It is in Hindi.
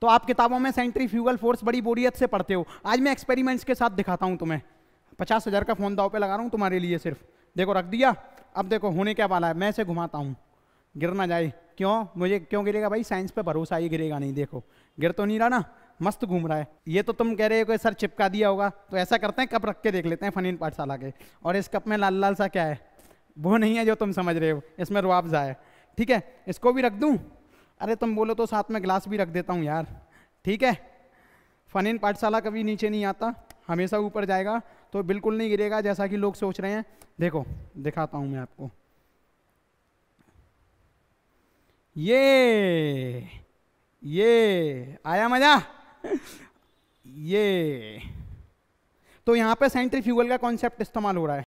तो आप किताबों में सेंट्री फ्यूगल फोर्स बड़ी बोरियत से पढ़ते हो आज मैं एक्सपेरिमेंट्स के साथ दिखाता हूँ तुम्हें पचास हज़ार का फ़ोन दाव पे लगा रहा हूँ तुम्हारे लिए सिर्फ देखो रख दिया अब देखो होने क्या वाला है मैं इसे घुमाता हूँ गिर ना जाए क्यों मुझे क्यों गिरेगा भाई साइंस पर भरोसा ही गिरेगा नहीं देखो गिर तो नहीं रहा ना मस्त घूम रहा है ये तो तुम कह रहे हो कि सर चिपका दिया होगा तो ऐसा करते हैं कप रख के देख लेते हैं फनीन पाठशाला के और इस कप में लाल लाल सा क्या है वो नहीं है जो तुम समझ रहे हो इसमें रुआबजा है ठीक है इसको भी रख दूँ अरे तुम बोलो तो साथ में ग्लास भी रख देता हूँ यार ठीक है फन इन पाठशाला कभी नीचे नहीं आता हमेशा ऊपर जाएगा तो बिल्कुल नहीं गिरेगा जैसा कि लोग सोच रहे हैं देखो दिखाता हूँ मैं आपको ये ये आया मजा ये तो यहाँ पे फ्यूगल का कॉन्सेप्ट इस्तेमाल हो रहा है